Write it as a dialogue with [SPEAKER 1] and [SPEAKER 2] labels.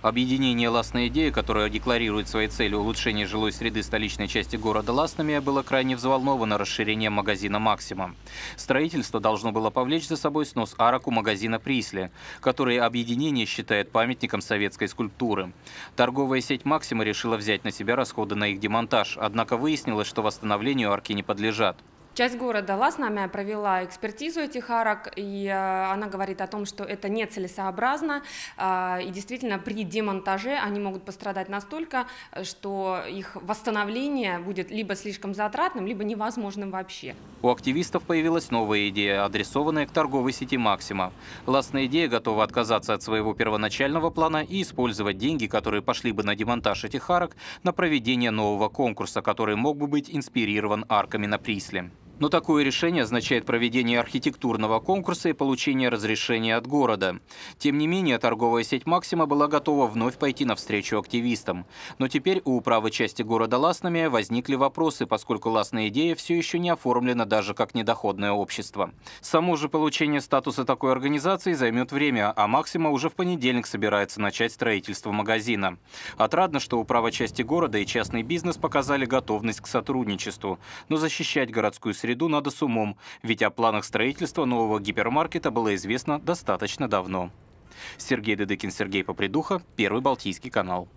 [SPEAKER 1] Объединение «Ластная идея», которое декларирует своей целью улучшение жилой среды столичной части города ластными, было крайне взволновано расширением магазина «Максима». Строительство должно было повлечь за собой снос араку магазина «Присли», который объединение считает памятником советской скульптуры. Торговая сеть «Максима» решила взять на себя расходы на их демонтаж, однако выяснилось, что восстановлению арки не подлежат.
[SPEAKER 2] Часть города Ласнамя провела экспертизу этих арок, и э, она говорит о том, что это нецелесообразно, э, и действительно при демонтаже они могут пострадать настолько, что их восстановление будет либо слишком затратным, либо невозможным вообще.
[SPEAKER 1] У активистов появилась новая идея, адресованная к торговой сети «Максима». Ласная идея готова отказаться от своего первоначального плана и использовать деньги, которые пошли бы на демонтаж этих арок, на проведение нового конкурса, который мог бы быть инспирирован арками на Присле. Но такое решение означает проведение архитектурного конкурса и получение разрешения от города. Тем не менее, торговая сеть «Максима» была готова вновь пойти навстречу активистам. Но теперь у управы части города Ласнами возникли вопросы, поскольку Ласная идея все еще не оформлена даже как недоходное общество. Само же получение статуса такой организации займет время, а «Максима» уже в понедельник собирается начать строительство магазина. Отрадно, что управа части города и частный бизнес показали готовность к сотрудничеству. Но защищать городскую среду среду надо с умом, ведь о планах строительства нового гипермаркета было известно достаточно давно. Сергей Дедыкин, Сергей Попридуха, Первый Балтийский канал.